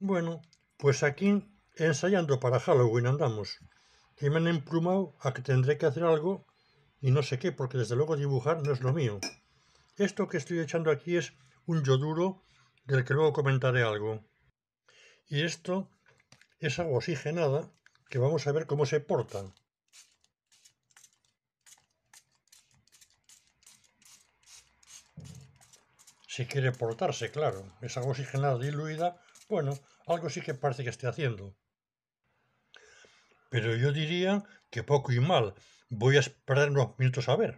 Bueno, pues aquí ensayando para Halloween andamos. Y me han emplumado a que tendré que hacer algo y no sé qué, porque desde luego dibujar no es lo mío. Esto que estoy echando aquí es un yoduro del que luego comentaré algo. Y esto es agua oxigenada que vamos a ver cómo se porta. si quiere portarse, claro. Es oxigenada diluida, bueno, algo sí que parece que esté haciendo. Pero yo diría que poco y mal. Voy a esperar unos minutos a ver.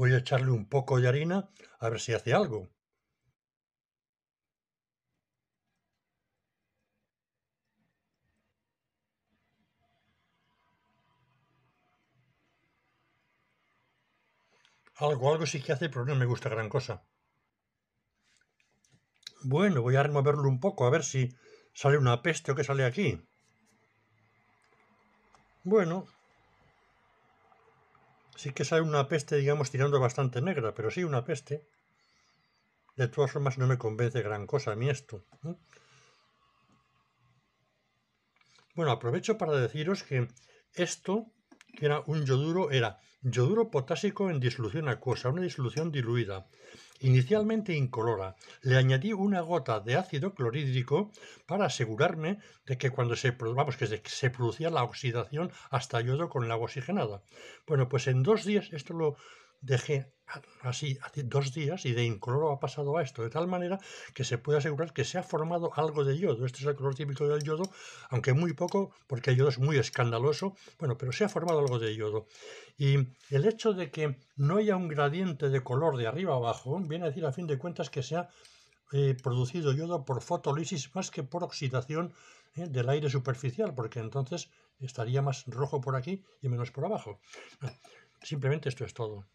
Voy a echarle un poco de harina a ver si hace algo. Algo, algo sí que hace, pero no me gusta gran cosa. Bueno, voy a removerlo un poco, a ver si sale una peste o qué sale aquí. Bueno, sí que sale una peste, digamos, tirando bastante negra, pero sí una peste. De todas formas, no me convence gran cosa a mí esto. ¿eh? Bueno, aprovecho para deciros que esto que era un yoduro, era yoduro potásico en disolución acuosa, una disolución diluida, inicialmente incolora. Le añadí una gota de ácido clorhídrico para asegurarme de que cuando se, probamos que se producía la oxidación hasta yodo con el agua oxigenada. Bueno, pues en dos días esto lo deje así hace dos días y de incoloro ha pasado a esto, de tal manera que se puede asegurar que se ha formado algo de yodo. Este es el color típico del yodo, aunque muy poco, porque el yodo es muy escandaloso, bueno, pero se ha formado algo de yodo. Y el hecho de que no haya un gradiente de color de arriba abajo viene a decir a fin de cuentas que se ha eh, producido yodo por fotolisis más que por oxidación eh, del aire superficial, porque entonces estaría más rojo por aquí y menos por abajo. Ah, simplemente esto es todo.